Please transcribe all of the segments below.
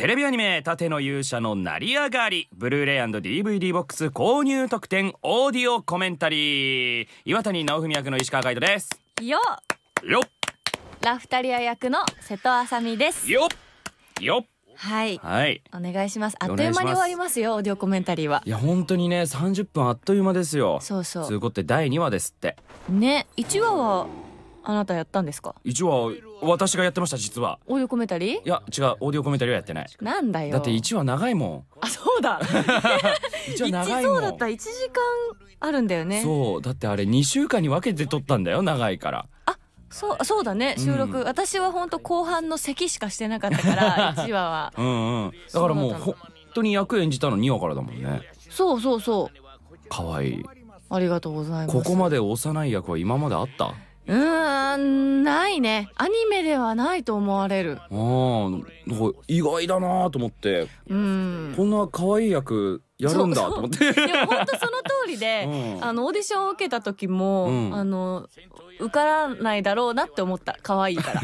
テレビアニメ「盾の勇者の成り上がり」ブルーレイ &DVD ボックス購入特典オーディオコメンタリー岩谷直文役の石川海人ですよよラフタリア役の瀬戸あさみですよよはい、はい、お願いしますあっという間に終わりますよオーディオコメンタリーはいや本当にね30分あっという間ですよそうそうつうことで第2話ですってね1話はあなたやったんですか1話私がやってました実はオーディオコメンタリーいや違うオーディオコメンタリーはやってないなんだよだって1話長いもんあそうだ1 話長いもんそうだった1時間あるんだよねそうだってあれ2週間に分けて撮ったんだよ長いからあそうそうだね収録、うん、私は本当後半の席しかしてなかったから1 話はうんうんだからもう本当に役演じたの2話からだもんねそうそうそうかわいいありがとうございますここまで幼い役は今まであったうーん、ないね。アニメではないと思われる。ああ、なんか意外だなと思って。うん。こんな可愛い役やるんだと思って本当その通りで、うん、あのオーディションを受けた時も、うん、あの受からないだろうなって思った可愛いから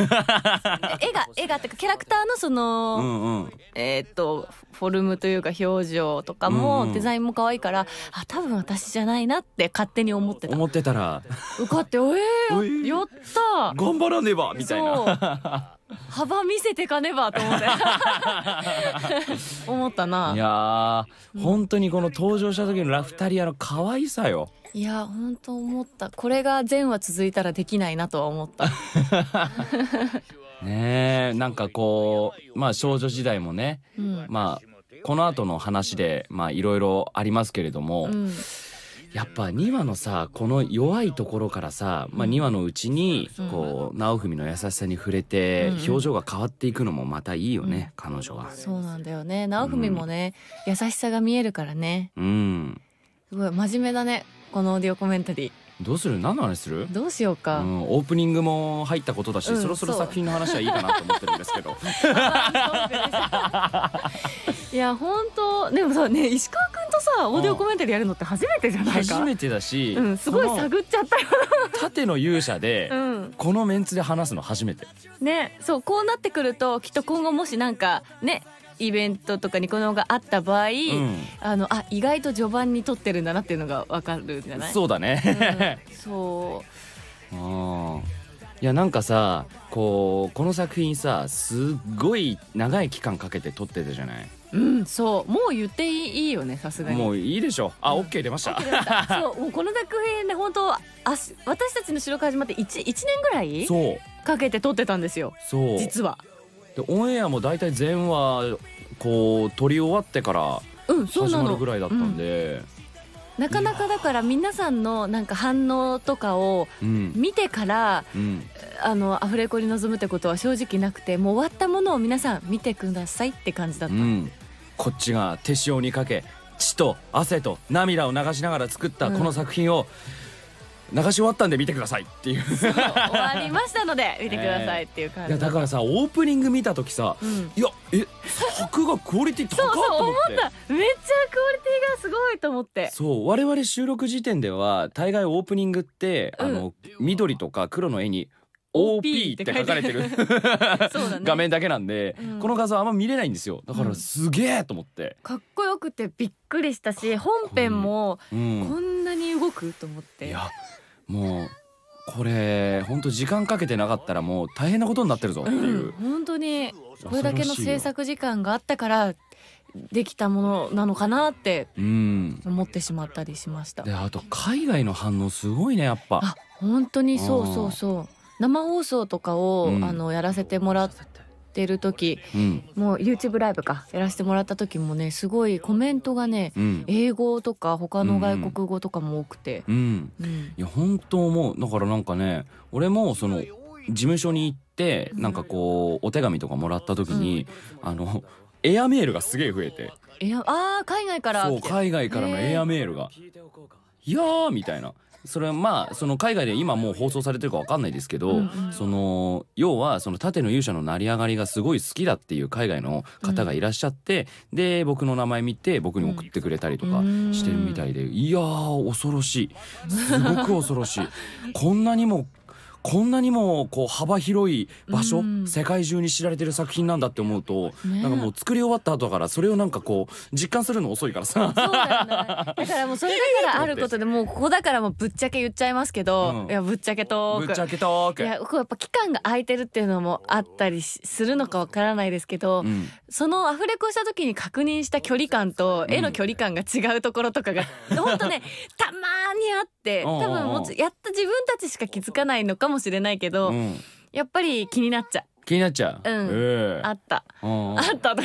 絵が絵がってかキャラクターのその、うんうん、えー、っとフォルムというか表情とかも、うんうん、デザインも可愛いからあ多分私じゃないなって勝手に思ってた思ってたら受かって「えー、やった頑張らねば」みたいな。幅見せてかねばと思って 思ったないや本当にこの登場した時のラフタリアの可愛さよいや本当思ったこれが前話続いたらできないなとは思った ねえなんかこうまあ少女時代もね、うん、まあこの後の話でまあいろいろありますけれども、うんやっぱ2話のさこの弱いところからさ、まあ、2話のうちにこう直文の優しさに触れて表情が変わっていくのもまたいいよね、うん、彼女はそうなんだよね直文もね、うん、優しさが見えるからねうんすごい真面目だねこのオーディオコメンタリーどうする何の話するどうしようか、うん、オープニングも入ったことだし、うん、そろそろ作品の話はいいかなと思ってるんですけど いや本当でもさね石川とさオーディオコメンタリーやるのって初めてじゃないか初めてだし、うん、すごい探っちゃったよ縦の勇者で、うん、このメンツで話すの初めてねそうこうなってくるときっと今後もしなんかねイベントとかにこのがあった場合、うん、あのあ意外と序盤に撮ってるんだなっていうのが分かるじゃないそうだね、うん、そうあいやなんかさこうこの作品さすっごい長い期間かけて撮ってたじゃないうんそうもう言っていいよねさすがにもういいでしょうあ、オッ OK 出ました そうもうこの作品で本当あ私たちの城録始まって 1, 年ぐらいかけて撮ってたんですよそう実はでオンエアも大体全話こう撮り終わってから始まるぐらいだったんで、うん、なかなかだから皆さんのなんか反応とかを見てから、うん、あのアフレコに臨むってことは正直なくてもう終わったものを皆さん見てくださいって感じだった、うんこっちが手塩にかけ血と汗と涙を流しながら作ったこの作品を、流し終わったんで見てくださいっていう終わりましたので見てくださいっていう感じ、えー、だからさオープニング見た時さ、うん、いやえ作画クオリティ高っそうそう思っためっちゃクオリティがすごいと思ってそう我々収録時点では大概オープニングってあの、緑とか黒の絵に OP って書かれてる 画面だけなんで、うん、この画像あんま見れないんですよだからすげえと思って、うん、かっこよくてびっくりしたし本編もこんなに動くと思って、いやもうこれ本当時間かけてなかったらもう大変なことになってるぞっていう、うん、本当にこれだけの制作時間があったからできたものなのかなって思ってしまったりしました、であと海外の反応すごいねやっぱあ本当にそうそうそう生放送とかを、うん、あのやらせてもらってる時、うん、もう YouTube ライブかやらせてもらった時もねすごいコメントがね、うん、英語とか他の外国語とかも多くて、うんいや本当思うだからなんかね俺もその事務所に行ってなんかこうお手紙とかもらった時に、あのエアメールがすげえ増えてエアあ海外からそう海外からのエアメールが「いやー」みたいな。それはまあその海外で今もう放送されてるか分かんないですけど、その要はその盾の勇者の成り上がりがすごい好きだっていう海外の方がいらっしゃって、で僕の名前見て僕に送ってくれたりとかしてるみたいで、いや恐ろしいすごく恐ろしいこんなにもこんなにもこう幅広い場所、うん、世界中に知られてる作品なんだって思うと、ね、なんかもう作り終わった後だからそれをなんかこう実感するの遅いからさそうだよ、ね、だからもうそれだからあることでもうここだからもうぶっちゃけ言っちゃいますけど、うん、いやぶっちゃけトーぶっちゃけトークいややっぱ期間が空いてるっていうのもあったりするのかわからないですけど、うん、そのアフレコした時に確認した距離感と絵の距離感が違うところとかが、うん、ほんとねたまにあって。って多分もやった自分たちしか気づかないのかもしれないけど、やっぱり気になっちゃう。気になっちゃう、うんえー、あった、うん、あったと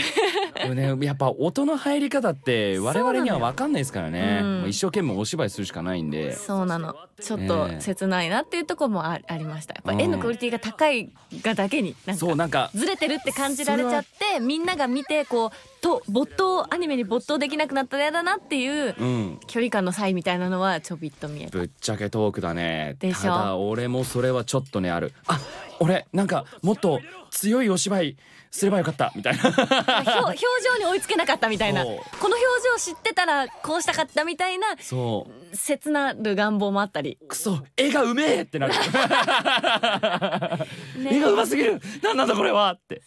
ねやっぱ音の入り方って我々には分かんないですからね、うん、一生懸命お芝居するしかないんでそうなのちょっと切ないなっていうとこもありましたやっぱ絵のクオリティが高いがだけにそうなんかずれてるって感じられちゃってみんなが見てこうと没頭アニメに没頭できなくなったら嫌だなっていう距離感の差異みたいなのはちょびっと見えた、ぶっちゃけトークだねでしょただ俺もそれはちょっとねあるあ俺なんかもっと強いお芝居すればよかったみたいな表情に追いつけなかったみたいなこの表情知ってたらこうしたかったみたいなそう切なる願望もあったりくそ絵がうめえってなる、絵がうますぎるなんなんだこれはって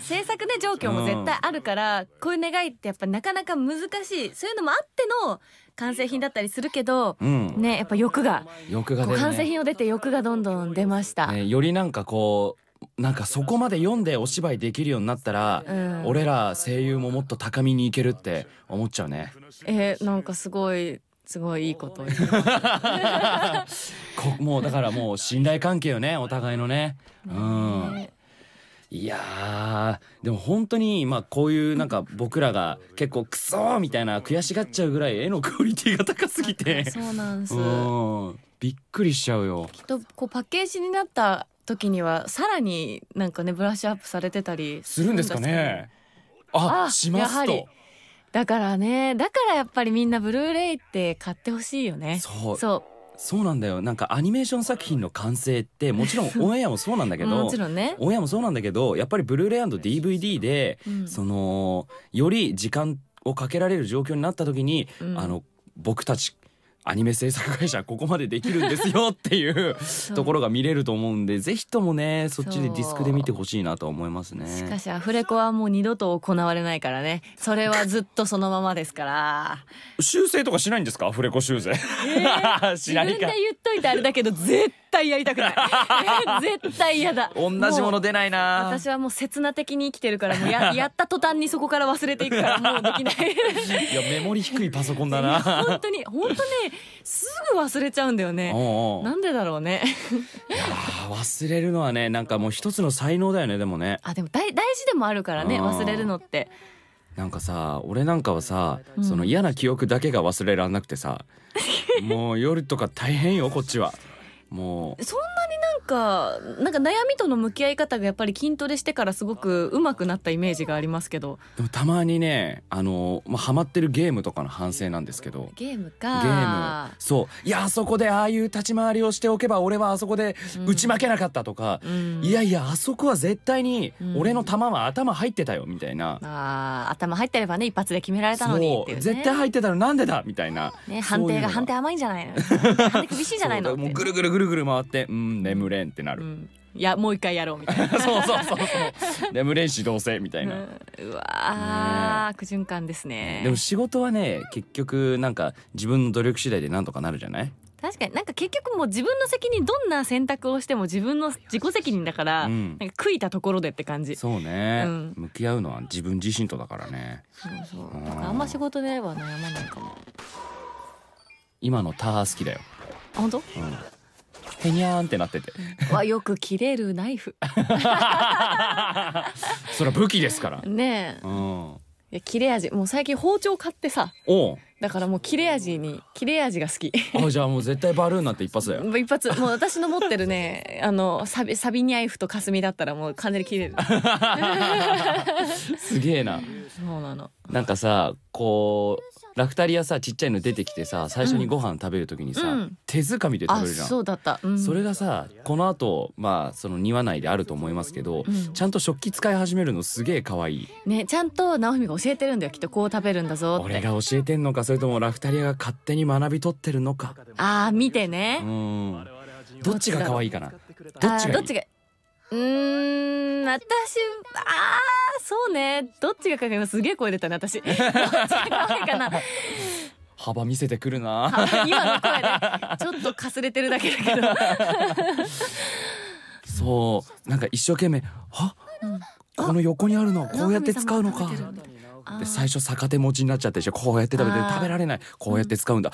制作ね状況も絶対あるから、うん、こういう願いってやっぱなかなか難しいそういうのもあっての完成品だったりするけど、うん、ねやっぱ欲が欲が、ね、完成品を出て欲がどんどん出ました、ね、よりなんかこうなんかそこまで読んでお芝居できるようになったら、うん、俺ら声優ももっと高みにいけるって思っちゃうね。えー、なんかすごいすごいいいこと もうだからもう信頼関係よねお互いのね。うん、いやでも本当にまあこういうなんか僕らが結構クソみたいな悔しがっちゃうぐらい絵のクオリティが高すぎて そうなんです、びっくりしちゃうよきっとこうパッケージになった時にはさらになんかねブラッシュアップされてたりするんですかねあしますとだからねだからやっぱりみんなブルーレイって買ってほしいよねそうそうなんだよなんかアニメーション作品の完成ってもちろん オンエアもそうなんだけどもちろんねオンエアもそうなんだけどやっぱりブルーレイ &DVD で、うん、そのより時間をかけられる状況になった時に、うん、あの僕たちアニメ制作会社ここまでできるんですよっていうところが見れると思うんでぜひともねそっちでディスクで見てほしいなと思いますねしかしアフレコはもう二度と行われないからねそれはずっとそのままですから 修正とかしないんですかアフレコ修正、えー、しないか自分で言っといてあれだけど絶対対やりたくない 絶対嫌だ同じもの出ないな私はもう刹那的に生きてるからもうや やった途端にそこから忘れていくからもうできない いやメモリ低いパソコンだな本当に本当ねすぐ忘れちゃうんだよねなんでだろうね忘れるのはねなんかもう一つの才能だよねでもねあでも大大事でもあるからね忘れるのってなんかさ俺なんかはさ、うん、その嫌な記憶だけが忘れられなくてさもう夜とか大変よこっちはもうそんなにかなんか悩みとの向き合い方がやっぱり筋トレしてからすごく上手くなったイメージがありますけどでもたまにねあの、まあ、ハマってるゲームとかの反省なんですけどゲームかゲームそういやあそこでああいう立ち回りをしておけば俺はあそこで打ち負けなかったとか、うん、いやいやあそこは絶対に俺の球は頭入ってたよみたいな、うん、あ頭入ってればね一発で決められたのにっていう、ね、絶対入ってたのなんでだみたいな、ね、判定が判定甘いんじゃないの判定厳しいんじゃないのもうぐるぐるぐるぐる回ってうん眠れれんってなる、うん、いやもう一回やろうみたいな そうそうそうそう眠れんしどうせみたいな、うん、うわ、ね、悪循環ですねでも仕事はね結局なんか自分の努力次第でなんとかなるじゃない確かになんか結局もう自分の責任どんな選択をしても自分の自己責任だから、うん、なんか悔いたところでって感じそうね、うん、向き合うのは自分自身とだからねそうそうなんかあんま仕事では悩まないかも今のター好きだよ本当、うんへにゃんってなっててはよく切れるナイフ それは武器ですからねえ、うん、いや切れ味もう最近包丁買ってさおだからもう切れ味に切れ味が好きあじゃあもう絶対バルーンなんて一発だよ 一発もう私の持ってるね あのサビサビアイフとかすみだったらもう完全に切れるすげえなそうなのなんかさこうラフタリアさちっちゃいの出てきてさ最初にご飯食べる時にさ、うん、手づかみで食べるじゃんそうだった、うん、それがさこの後まあその庭内であると思いますけど、うん、ちゃんと食器使い始めるのすげえ可愛いねちゃんと直美が教えてるんだよきっとこう食べるんだぞ俺が教えてんのかそれともラフタリアが勝手に学び取ってるのかああ見てねうんどっちが可愛いかなどっちがどっちがうーん、私、ああ、そうね。どっちがかけますげえ声出たね、私。どっちが可愛かな。幅見せてくるな。今の声で、ちょっとかすれてるだけだけど。そう、なんか一生懸命、は、うん、この横にあるの、こうやって使うのか。で最初逆手持ちになっちゃってこうやって食べて食べられないこうやって使うんだ、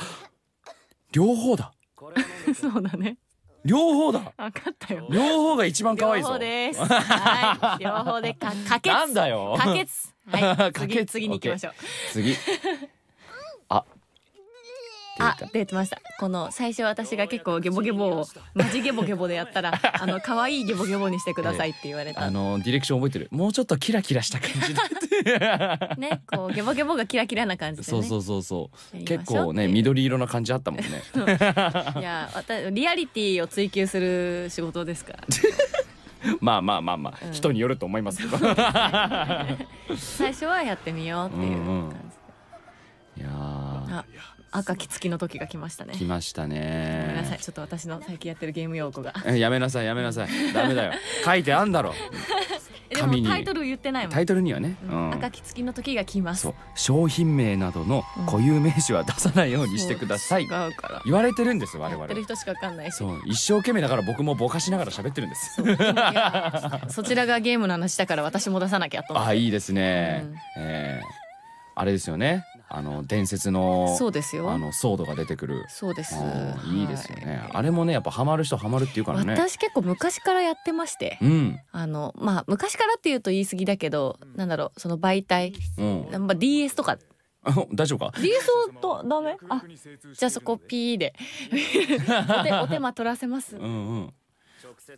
両方だ そうだね両方だ。分かったよ。両方が一番可愛いぞ。両方はい。両方でか、かけつ。なんだよ。かけつ。はい。かけつ次に行きましょう。次。あ出てましたこの最初私が結構ゲボゲボをマジゲボゲボでやったら あの可愛いゲボゲボにしてくださいって言われた、あのディレクション覚えてるもうちょっとキラキラした感じだって ねこうゲボゲボがキラキラな感じで、ね、そうそうそうそう結構ね緑色な感じあったもんね いや私リアリティを追求する仕事ですからまあまあまあまあ、うん、人によると思いますけど最初はやってみようっていう感じで、うんうん、いや赤き月の時が来ましたね来ましたねごめんなさいちょっと私の最近やってるゲーム用語がやめなさいやめなさいダメだよ書いてあんだろ でもタイトル言ってないもんタイトルにはね、うん、赤き月の時が来ます商品名などの固有名詞は出さないようにしてください、うん、言われてるんです我々やってる人しかわかんないそう一生懸命だから僕もぼかしながら喋ってるんですそちらがゲームの話だから私も出さなきゃとあいいですね、うん、えー、あれですよねあの伝説のそうですよあのソードが出てくるそうですいいですよね、はい、あれもねやっぱハマる人ハマるっていうからね私結構昔からやってまして、うん、あのまあ昔からっていうと言い過ぎだけどなんだろうその媒体、うん、まあ DS とか 大丈夫か ?DS とダメあじゃあそこ P で お手お手間取らせますうんうん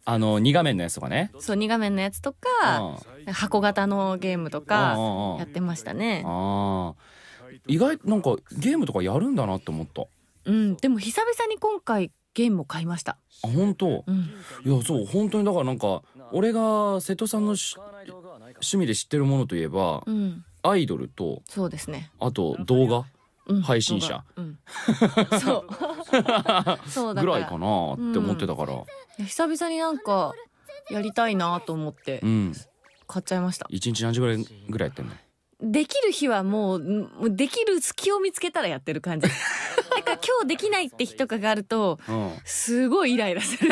あの2画面のやつとかねそう2画面のやつとか、うん、箱型のゲームとかやってましたねああ意外なんかゲームとかやるんだなって思ったうんでも久々に今回ゲームを買いましたあ本当、うん、いやそう本当にだからなんか俺が瀬戸さんの趣味で知ってるものといえば、うん、アイドルとそうですねあと動画、うん、配信者、うん、そう ぐらいかなって思ってたから、久々になんかやりたいなと思って、買っちゃいました一日何時ぐらいぐらいやってんのできる日はもう、できる隙を見つけたらやってる感じ。なんか今日できないって日とかがあると、すごいイライラする。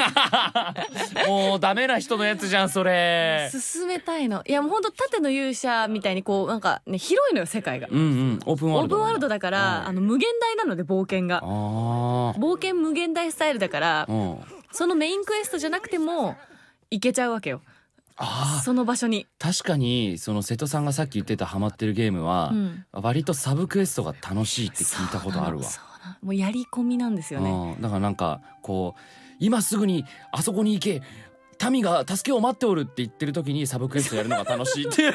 もうダメな人のやつじゃん、それ。進めたいの。いやもうほんと縦の勇者みたいにこう、なんかね、広いのよ、世界が。うんうん、オープンワールド。オープンワールドだから、あの、無限大なので、冒険が。冒険無限大スタイルだから、そのメインクエストじゃなくても、いけちゃうわけよ。その場所に確かにその瀬戸さんがさっき言ってたハマってるゲームは、うん、割とサブクエストが楽しいって聞いたことあるわもうやり込みなんですよねだからなんかこう今すぐにあそこに行け民が助けを待っておるって言ってる時にサブクエストやるのが楽しいって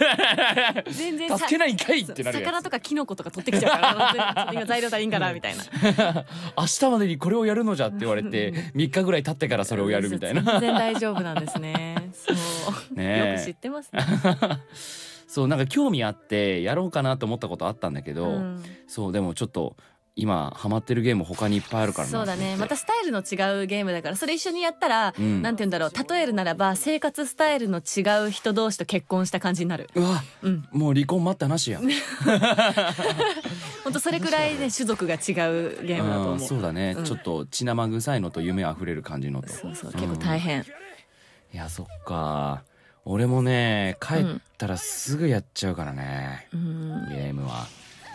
全然助けないかいってなる魚とかキノコとか取ってきちゃうから 今材料がいいんかなみたいな明日までにこれをやるのじゃって言われて3日ぐらい経ってからそれをやるみたいな全然大丈夫なんですねそうねよく知ってますねそうなんか興味あってやろうかなと思ったことあったんだけど、うん、そうでもちょっと今ハマってるゲーム他にいっぱいあるからそうだねまたスタイルの違うゲームだからそれ一緒にやったら、うん、なんて言うんだろう例えるならば生活スタイルの違う人同士と結婚した感じになるうわ、うん、もう離婚待ったなしや 本当それくらいね種族が違うゲームだと思うそうだね、うん、ちょっと血生臭いのと夢あふれる感じのとそうそう結構大変、うん、いやそっか俺もね帰ったらすぐやっちゃうからね、うん、ゲームは。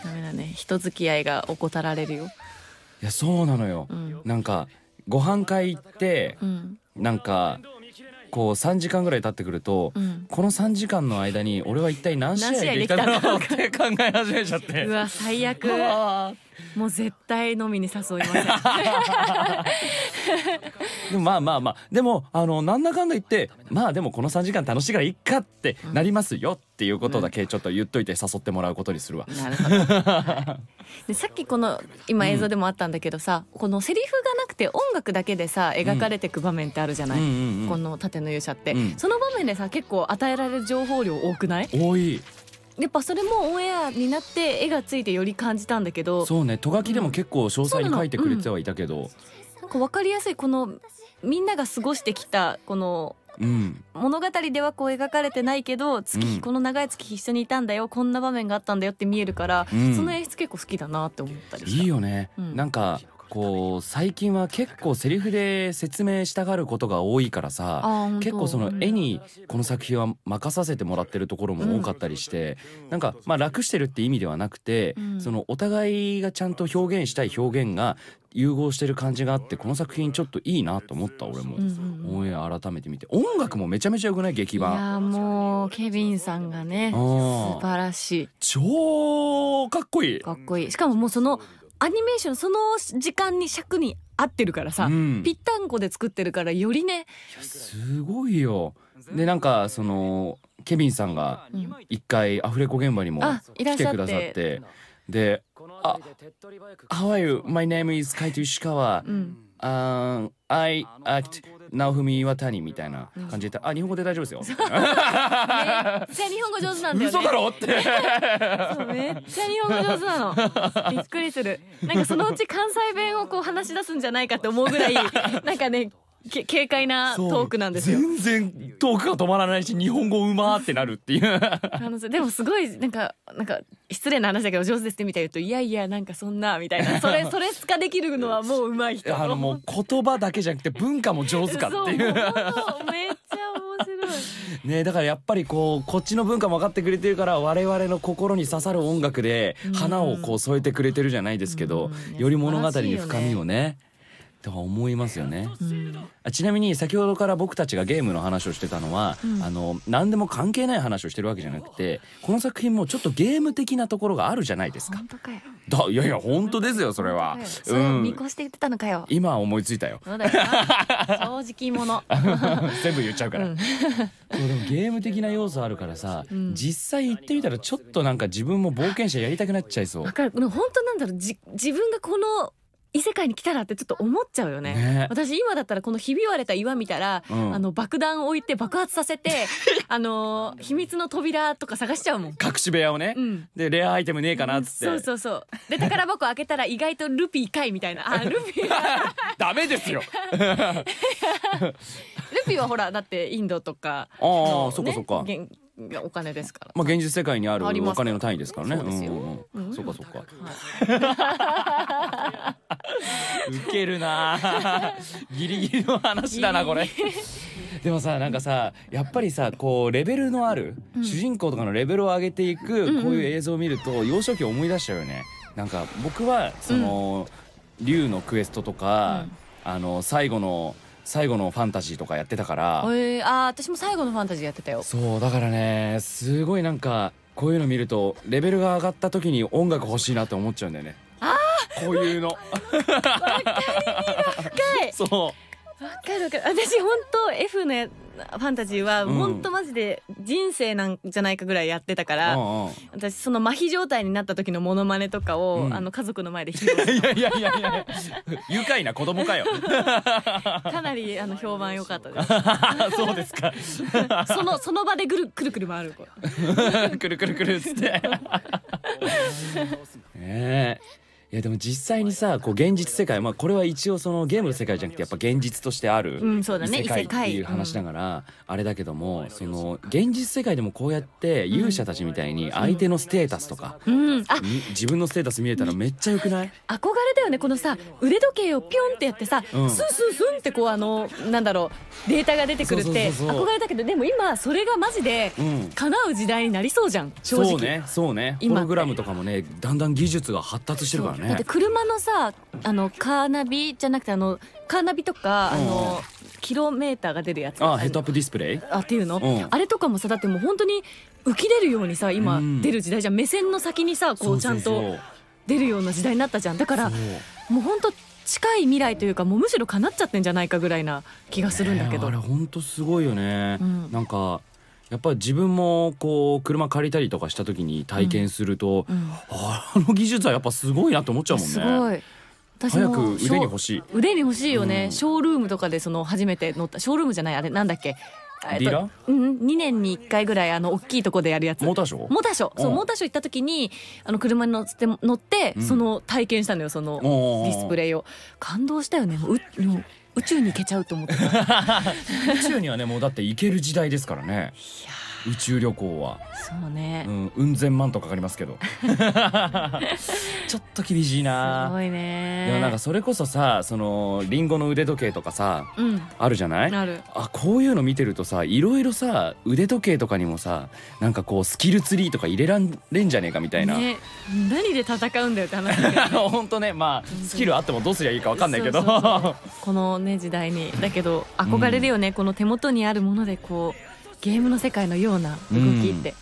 ダメだね人付き合いが怠られるよいやそうなのよ、うん、なんかご飯会行って、うん、なんかこう3時間ぐらい経ってくると、うん、この3時間の間に俺は一体何試合できたのって考え始めちゃってうわ最悪もう絶対飲みに誘いません でもまあまあまあでもあのなんだかんだ言ってまあでもこの3時間楽しいからいっかってなりますよっていうことだけちょっと言っといて誘ってもらうことにするわ。なるほど、でさっきこの今映像でもあったんだけどさ、うん、このセリフがなくて音楽だけでさ描かれていく場面ってあるじゃない、うんうんうん、この盾の勇者って、うん、その場面でさ結構与えられる情報量多くない多いやっぱそれもオンエアになって絵がついてより感じたんだけどそうねとがきでも結構詳細に書いてくれてはいたけど、うん、なんか分かりやすいこのみんなが過ごしてきたこのうん、物語ではこう描かれてないけど月日、うん、この長い月日一緒にいたんだよこんな場面があったんだよって見えるから、うん、その演出結構好きだなって思ったりいいよね、なんかこう最近は結構セリフで説明したがることが多いからさ結構その絵にこの作品は任させてもらってるところも多かったりして、うん、なんかまあ楽してるって意味ではなくて、うん、そのお互いがちゃんと表現したい表現が融合してる感じがあってこの作品ちょっといいなと思った俺も、うん、改めて見て音楽もめちゃめちゃよくない劇場いやもうケビンさんがね素晴らしい超かっこいいかっこいいしかももうそのアニメーションその時間に尺に合ってるからさ、うん、ぴったんこで作ってるからよりねすごいよでなんかそのケビンさんが一回アフレコ現場にも来てくださって、うで「あ How are you? My name is Kaito Ishikawa、うん、uh, I act 直文は谷みたいな感じで、あ、日本語で大丈夫ですよ。めっちゃ日本語上手なんだよ、ね。嘘だろって。そう、めっちゃ日本語上手なの。びっくりする。なんかそのうち関西弁をこう話し出すんじゃないかって思うぐらい、なんかね、け軽快なトークなんですよ全然トークが止まらないし日本語うまってなるっていう でもすごいなんかなんか失礼な話だけど上手ですってみたい言うといやいやなんかそんなみたいなそれ それしかできるのはもううまい人あのもう言葉だけじゃなくて文化も上手かっていうめっちゃ面白い ねだからやっぱりこうこっちの文化も分かってくれてるから我々の心に刺さる音楽で花をこう添えてくれてるじゃないですけど、より物語に深みをねとは思いますよね、うん、ちなみに先ほどから僕たちがゲームの話をしてたのは、うん、あの何でも関係ない話をしてるわけじゃなくてこの作品もちょっとゲーム的なところがあるじゃないですか。本当かよだいやいや本当ですよそれは。それ見越して言ってたのかよ。今思いついたよ。よ正直者。全部言っちゃうから。うん、でもゲーム的な要素あるからさ、うん、実際行ってみたらちょっとなんか自分も冒険者やりたくなっちゃいそう。わかる。本当なんだろうじ自分がこの異世界に来たらってちょっと思っちゃうよね、ね、私今だったらこのひび割れた岩見たら、うん、あの爆弾置いて爆発させて あの秘密の扉とか探しちゃうもん隠し部屋をね、うん、でレアアイテムねえかなっつって、うん、そうそうそうで宝箱開けたら意外とルピーかいみたいなあルピー ダメですよ ルピーはほらだってインドとかああ、ね、そっかそっかお金ですから。まあ現実世界にあるお金の単位ですからね。そうですよ。んそっかそっか。ウケるな ギリギリの話だなこれでもさなんかさやっぱりさこうレベルのある、うん、主人公とかのレベルを上げていくこういう映像を見ると幼少期思い出しちゃうよねなんか僕はその、うん、竜のクエストとか、うん、あの最後の最後のファンタジーとかやってたから、えー、あ私も最後のファンタジーやってたよそうだからねすごいなんかこういうの見るとレベルが上がった時に音楽欲しいなって思っちゃうんだよね固うのかいそうわかるわかる私本当 F のやファンタジーは本当マジで人生なんじゃないかぐらいやってたから、うん私その麻痺状態になった時のモノマネとかを、うんあの家族の前で披露しいやいやいやいや愉快な子供かよかなりあの評判良かったですそうですかそのその場でぐるくるくる回るくるくるくるっつって ねえいやでも実際にさこう現実世界、まあ、これは一応そのゲームの世界じゃなくてやっぱ現実としてあるそうだね異世界っていう話だからあれだけどもその現実世界でもこうやって勇者たちみたいに相手のステータスとか、自分のステータス見えたらめっちゃよくない憧れだよねこのさ腕時計をピョンってやってさ、スンスンスンってこうあのなんだろうデータが出てくるって憧れだけどでも今それがマジで叶う時代になりそうじゃん正直そうねそうねホログラムとかもねだんだん技術が発達してるからねねだって車のさあのカーナビじゃなくてあのカーナビとかあの、キロメーターが出るやつあヘッドアップディスプレイあっていうの、あれとかもさだってもう本当に浮き出るようにさ今出る時代じゃん、目線の先にさこうちゃんと出るような時代になったじゃんだからもう本当近い未来というかもうむしろかなっちゃってんじゃないかぐらいな気がするんだけど、ね、あれ本当すごいよね、うん、なんかやっぱり自分もこう車借りたりとかした時に体験すると、うんうん、あの技術はやっぱすごいなと思っちゃうもんね。すごい早く腕に欲しい腕に欲しいよね、うん、ショールームとかでその初めて乗ったショールームじゃないあれなんだっけディラ、うん、2年に1回ぐらいあの大きいとこでやるやつモーターショーモーターショー、うん、そうモーターショー行った時にあの車に乗って乗って、その体験したのよそのディスプレイを感動したよねうもう宇宙に行けちゃうと思ってた 宇宙にはねもうだって行ける時代ですからねいや宇宙旅行はそうねうんうん千万とかかりますけど ちょっと厳しいなすごいねでもなんかそれこそさそのリンゴの腕時計とかさ、うん、あるじゃないあるあこういうの見てるとさいろいろさ腕時計とかにもさなんかこうスキルツリーとか入れられんじゃねえかみたいな、ね、何で戦うんだよって話 本当ねまあスキルあってもどうすりゃいいかわかんないけどこのね時代にだけど憧れるよね、うん、この手元にあるものでこうゲームの世界のような動きって、うん、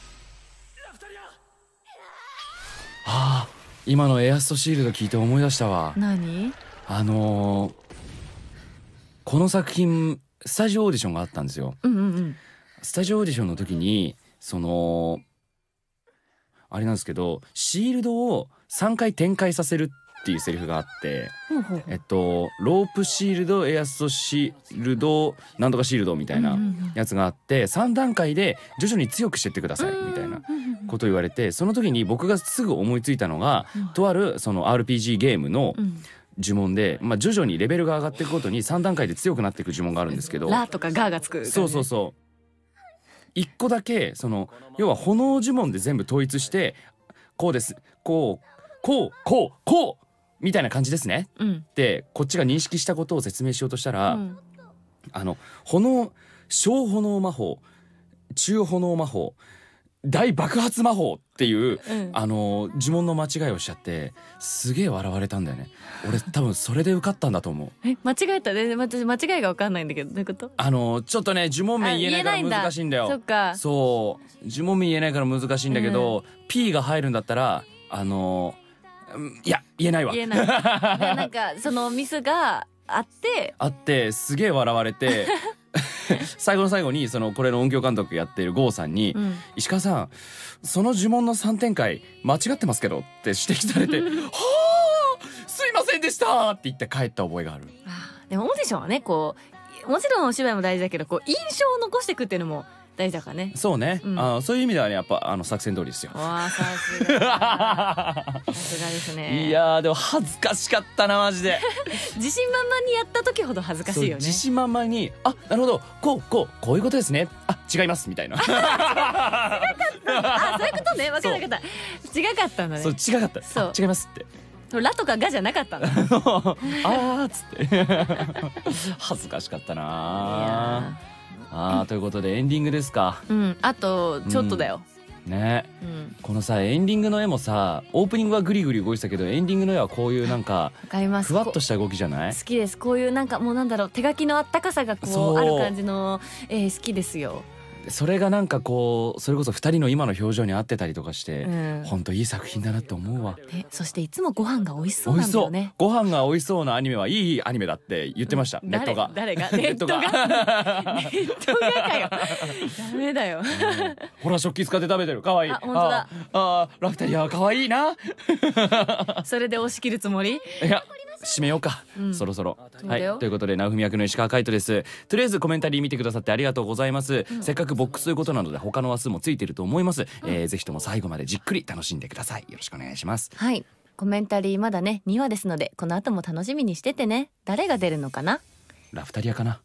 ああ今のエアストシールド聞いて思い出したわ何あのー、この作品スタジオオーディションがあったんですよ、うんうんうん、スタジオオーディションの時にそのあれなんですけどシールドを3回展開させるっていうセリフがあって、えっと、ロープシールドエアストシールドなんとかシールドみたいなやつがあって3段階で徐々に強くしてってくださいみたいなこと言われてその時に僕がすぐ思いついたのがとあるその RPG ゲームの呪文で、まあ、徐々にレベルが上がっていくごとに3段階で強くなっていく呪文があるんですけど。ラとかガがつく、そうそうそう一個だけその要は炎呪文で全部統一してこうですこうこうこうこうみたいな感じですね、うん、でこっちが認識したことを説明しようとしたら、うん、あの炎小炎魔法中炎魔法大爆発魔法っていう、うん、あの呪文の間違いをしちゃってすげえ笑われたんだよね俺多分それで受かったんだと思うえ間違えたね私間違いが分かんないんだけどどういうことあのちょっとね呪文名言えないから難しいんだよそっかそう呪文名言えないから難しいんだけど、うん、P が入るんだったらあのいや言えないわ言えないなんかそのミスがあってあってすげえ笑われて 最後の最後にそのこれの音響監督やってる郷さんに、うん「石川さんその呪文の3展開間違ってますけど」って指摘されて「はあすいませんでした!」って言って帰った覚えがある。でもオーディションはねこうもちろんお芝居も大事だけどこう印象を残していくっていうのも大坂ねそうね、うんあそういう意味ではねやっぱあの作戦通りですよ さすがですねいやーでも恥ずかしかったなマジで 自信満々にやった時ほど恥ずかしいよね自信満々に「あなるほどこうこうこういうことですねあ違います」みたいな違かったあそういうことね分かんなかった違かったんねそう違かったそう違いますってラとかがじゃなかったん あーっつって恥ずかしかったないやーあということでエンディングですかうんあとちょっとだよ、ね、うん、このさエンディングの絵もさオープニングはグリグリ動いてたけどエンディングの絵はこういうなんかふわっとした動きじゃない好きですこういうなんかもうなんだろう手書きのあったかさがこうある感じの絵、え好きですよそれがなんかこうそれこそ2人の今の表情に合ってたりとかして、うん、ほんといい作品だなって思うわ、そしていつもご飯が美味しそうなんだよねご飯が美味しそうなアニメはいいアニメだって言ってました、うん、ネットが誰が ネットがネットがかよダメだよ、うん、ほら食器使って食べてるかわいいあ本当だああラフタリアはかわいいな それで押し切るつもりいや締めようか、うん、そろそろはいということで直文役の石川海人ですとりあえずコメンタリー見てくださってありがとうございます、うん、せっかくボックスということなので他の話数もついてると思います、うん、えー、ぜひとも最後までじっくり楽しんでくださいよろしくお願いしますはいコメンタリーまだね2話ですのでこの後も楽しみにしててね誰が出るのかなラフタリアかな